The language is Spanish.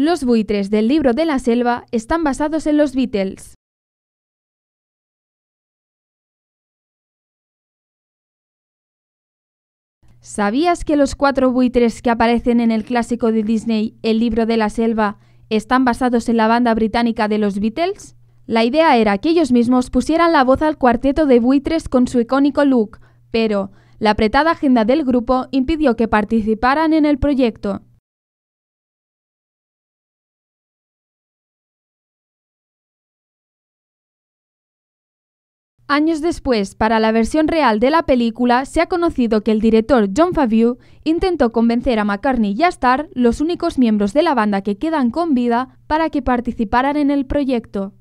Los buitres del libro de la selva están basados en los Beatles. ¿Sabías que los cuatro buitres que aparecen en el clásico de Disney, El libro de la selva, están basados en la banda británica de los Beatles? La idea era que ellos mismos pusieran la voz al cuarteto de buitres con su icónico look, pero la apretada agenda del grupo impidió que participaran en el proyecto. Años después, para la versión real de la película, se ha conocido que el director John Favreau intentó convencer a McCartney y a Starr, los únicos miembros de la banda que quedan con vida, para que participaran en el proyecto.